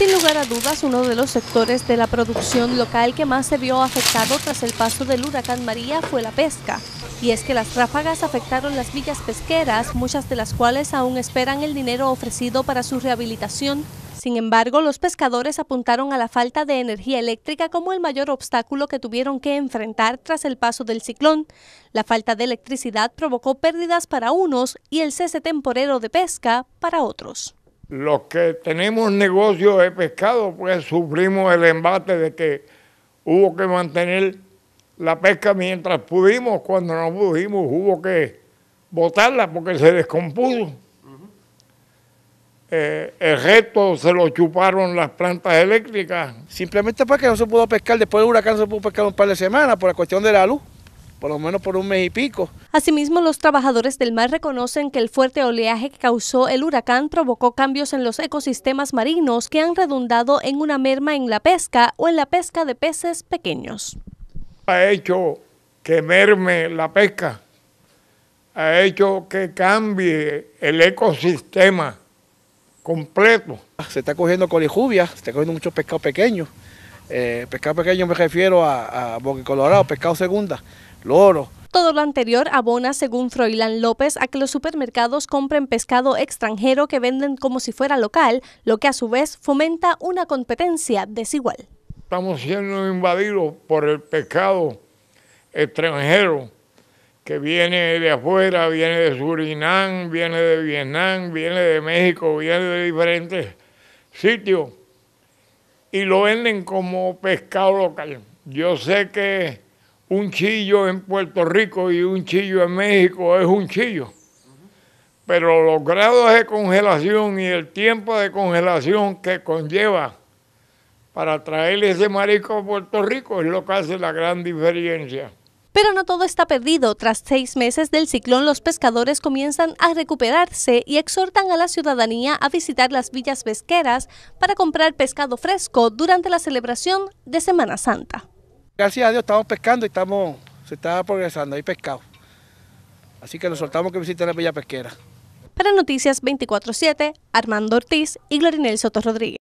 sin lugar a dudas uno de los sectores de la producción local que más se vio afectado tras el paso del huracán María fue la pesca. Y es que las ráfagas afectaron las villas pesqueras, muchas de las cuales aún esperan el dinero ofrecido para su rehabilitación. Sin embargo, los pescadores apuntaron a la falta de energía eléctrica como el mayor obstáculo que tuvieron que enfrentar tras el paso del ciclón. La falta de electricidad provocó pérdidas para unos y el cese temporero de pesca para otros los que tenemos negocios de pescado, pues sufrimos el embate de que hubo que mantener la pesca mientras pudimos, cuando no pudimos hubo que botarla porque se descompuso. Eh, el resto se lo chuparon las plantas eléctricas. Simplemente que no se pudo pescar, después del huracán se pudo pescar un par de semanas por la cuestión de la luz por lo menos por un mes y pico. Asimismo, los trabajadores del mar reconocen que el fuerte oleaje que causó el huracán provocó cambios en los ecosistemas marinos que han redundado en una merma en la pesca o en la pesca de peces pequeños. Ha hecho que merme la pesca, ha hecho que cambie el ecosistema completo. Se está cogiendo colijuvia, se está cogiendo muchos pescado pequeño, eh, pescado pequeño me refiero a, a boque colorado, pescado segunda. Todo lo anterior abona, según Froilán López, a que los supermercados compren pescado extranjero que venden como si fuera local, lo que a su vez fomenta una competencia desigual. Estamos siendo invadidos por el pescado extranjero que viene de afuera, viene de Surinam, viene de Vietnam, viene de México, viene de diferentes sitios y lo venden como pescado local. Yo sé que un chillo en Puerto Rico y un chillo en México es un chillo. Pero los grados de congelación y el tiempo de congelación que conlleva para traer ese marisco a Puerto Rico es lo que hace la gran diferencia. Pero no todo está perdido. Tras seis meses del ciclón, los pescadores comienzan a recuperarse y exhortan a la ciudadanía a visitar las villas pesqueras para comprar pescado fresco durante la celebración de Semana Santa. Gracias a Dios estamos pescando y estamos, se está progresando, hay pescado. Así que nos soltamos que visiten la Villa Pesquera. Para Noticias 24-7, Armando Ortiz y Glorinel Soto Rodríguez.